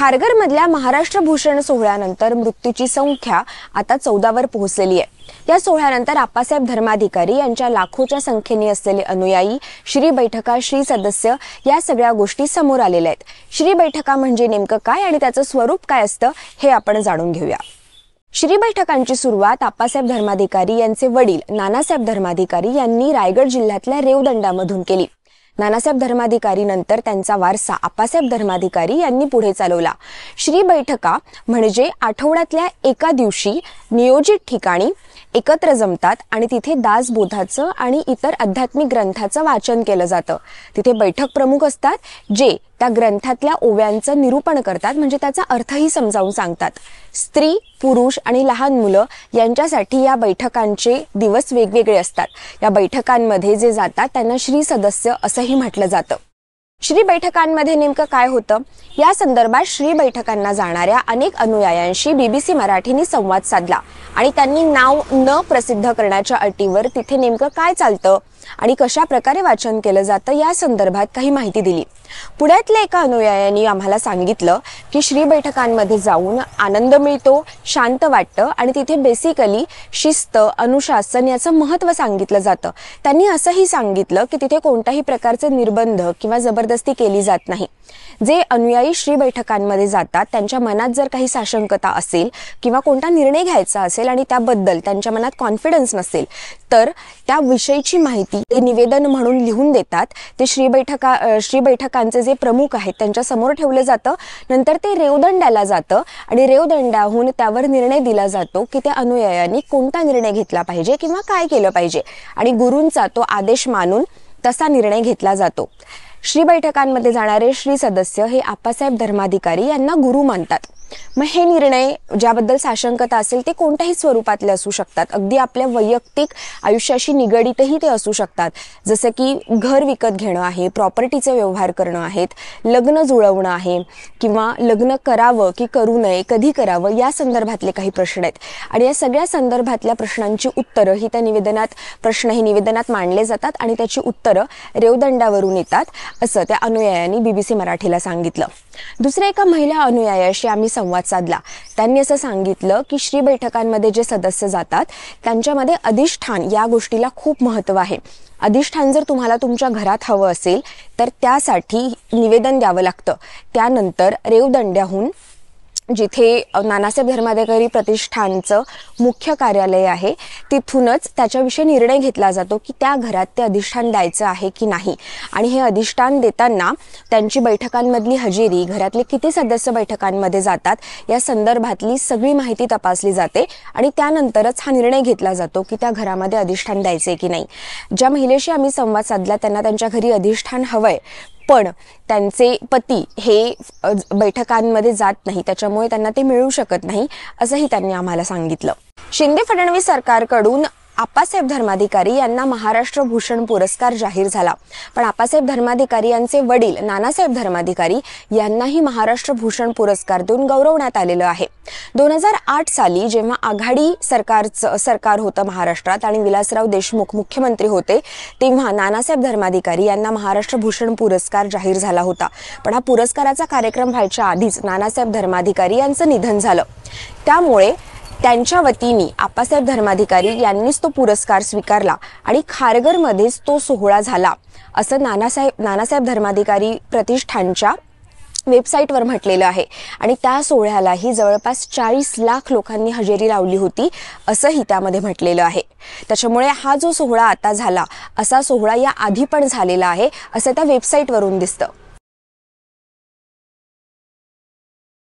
मधल्या महाराष्ट्र भूषण सोहळ्यानंतर मृत्यूची संख्या आता चौदावर पोहोचलेली आहे या सोहळ्यानंतर आप्पासाहेब धर्माधिकारी यांच्या लाखोच्या संख्येने असलेले अनुयायी श्री बैठका श्री सदस्य या सगळ्या गोष्टी समोर आलेल्या आहेत श्री बैठका म्हणजे नेमकं काय आणि त्याचं स्वरूप काय असतं हे आपण जाणून घेऊया श्री बैठकांची सुरुवात आप्पासाहेब धर्माधिकारी यांचे वडील नानासाहेब धर्माधिकारी यांनी रायगड जिल्ह्यातल्या रेवदंडामधून केली नानासाहेब धर्माधिकारी नंतर त्यांचा वारसा आपासाहेब धर्माधिकारी यांनी पुढे चालवला श्री बैठका म्हणजे आठवड्यातल्या एका दिवशी नियोजित ठिकाणी एकत्र जमतात आणि तिथे दासबोधाचं आणि इतर आध्यात्मिक ग्रंथाचं वाचन केलं जातं तिथे बैठक प्रमुख असतात जे त्या ग्रंथातल्या ओव्यांचं निरूपण करतात म्हणजे त्याचा अर्थही समजावून सांगतात स्त्री पुरुष आणि लहान मुलं यांच्यासाठी या बैठकांचे दिवस वेगवेगळे असतात या बैठकांमध्ये जे जातात त्यांना श्री सदस्य असंही म्हटलं जातं श्री बैठकांमध्ये नेमकं काय होतं या संदर्भात श्री बैठकांना जाणाऱ्या अनेक अनुयायांशी बीबीसी मराठीने संवाद साधला आणि त्यांनी नाव न प्रसिद्ध करण्याच्या अटीवर तिथे नेमकं काय चालतं आणि कशा प्रकारे वाचन केलं जातं या संदर्भात काही माहिती दिली पुण्यातल्या एका अनुयायांनी आम्हाला सांगितलं की श्री बैठकांमध्ये जाऊन आनंद मिळतो शांत वाटतं आणि तिथे बेसिकली शिस्त अनुशासन याचं महत्त्व सांगितलं जातं त्यांनी असंही सांगितलं की तिथे कोणत्याही प्रकारचे निर्बंध किंवा जबरदस्ती केली जात नाही जे अनुयायी श्री बैठकांमध्ये जातात त्यांच्या मनात जर काही साशंकता असेल किंवा कोणता निर्णय घ्यायचा असेल आणि त्याबद्दल त्यांच्या मनात कॉन्फिडन्स नसेल तर त्या विषयीची माहिती ते निवेदन म्हणून लिहून देतात ते श्री बैठका श्री बैठका पक्षांचे जे प्रमुख आहेत त्यांच्या समोर ठेवलं जातं नंतर ते रेवदंडाला जातं आणि रेवदंडाहून त्यावर निर्णय दिला जातो की त्या अनुयायांनी कोणता निर्णय घेतला पाहिजे किंवा काय केलं पाहिजे आणि गुरूंचा तो आदेश मानून तसा निर्णय घेतला जातो श्री बैठकांमध्ये जाणारे श्री सदस्य हे आप्पासाहेब धर्माधिकारी यांना गुरु मानतात मग हे निर्णय ज्याबद्दल साशंकता असेल ते कोणत्याही स्वरूपातले असू शकतात अगदी आपल्या वैयक्तिक आयुष्याशी निगडितही ते असू शकतात जसं की घर विकत घेणं आहे प्रॉपर्टीचे व्यवहार करणं आहेत लग्न जुळवणं आहे किंवा लग्न करावं की करू नये कधी करावं या संदर्भातले काही प्रश्न आहेत आणि या सगळ्या संदर्भातल्या प्रश्नांची उत्तरं ही त्या निवेदनात प्रश्न हे निवेदनात मांडले जातात आणि त्याची उत्तरं रेवदंडावरून येतात असं त्या अनुयायांनी बीबीसी मराठीला सांगितलं दुसऱ्या एका महिला अनुयायाशी आम्ही संवाद साधला त्यांनी असं सांगितलं की श्री बैठकांमध्ये जे सदस्य जातात त्यांच्यामध्ये अधिष्ठान या गोष्टीला खूप महत्त्व आहे अधिष्ठान जर तुम्हाला तुमच्या घरात हवं असेल तर त्यासाठी निवेदन द्यावं लागतं त्यानंतर रेवदंड्याहून जिथे नानासाहेब धर्माधिकारी प्रतिष्ठानचं मुख्य कार्यालय आहे तिथूनच त्याच्याविषयी निर्णय घेतला जातो की त्या घरात ते अधिष्ठान द्यायचं आहे की नाही आणि हे अधिष्ठान देताना त्यांची बैठकांमधली हजेरी घरातले किती सदस्य बैठकांमध्ये जातात या संदर्भातली सगळी माहिती तपासली जाते आणि त्यानंतरच हा निर्णय घेतला जातो की त्या घरामध्ये अधिष्ठान द्यायचे की नाही ज्या महिलेशी आम्ही संवाद साधला त्यांना त्यांच्या घरी अधिष्ठान हवंय पण त्यांचे पती हे बैठकांमध्ये जात नाही त्याच्यामुळे त्यांना ते मिळू शकत नाही असंही त्यांनी आम्हाला सांगितलं शिंदे फडणवीस सरकारकडून आप्पासाहेब धर्माधिकारी यांना महाराष्ट्र भूषण पुरस्कार जाहीर झाला पण आप्पासाहेब धर्माधिकारी यांचे वडील नानासाहेब धर्माधिकारी यांनाही महाराष्ट्र भूषण पुरस्कार देऊन गौरवण्यात आलेलं आहे दोन हजार आठ साली जेव्हा आघाडी सरकारचं सरकार होतं महाराष्ट्रात आणि विलासराव देशमुख मुख्यमंत्री होते तेव्हा नानासाहेब धर्माधिकारी यांना महाराष्ट्र भूषण पुरस्कार जाहीर झाला होता पण हा पुरस्काराचा कार्यक्रम व्हायच्या आधीच नानासाहेब धर्माधिकारी यांचं निधन झालं त्यामुळे त्यांच्या वतीने आप्पासाहेब धर्माधिकारी यांनीच तो पुरस्कार स्वीकारला आणि खारघरमध्येच तो सोहळा झाला असं नानासाहेब नानासाहेब धर्माधिकारी प्रतिष्ठानच्या वेबसाईटवर म्हटलेलं आहे आणि त्या सोहळ्यालाही जवळपास चाळीस लाख लोकांनी हजेरी लावली होती असंही त्यामध्ये म्हटलेलं आहे त्याच्यामुळे हा जो सोहळा आता झाला असा सोहळा या आधी पण झालेला आहे असं त्या वेबसाईटवरून दिसतं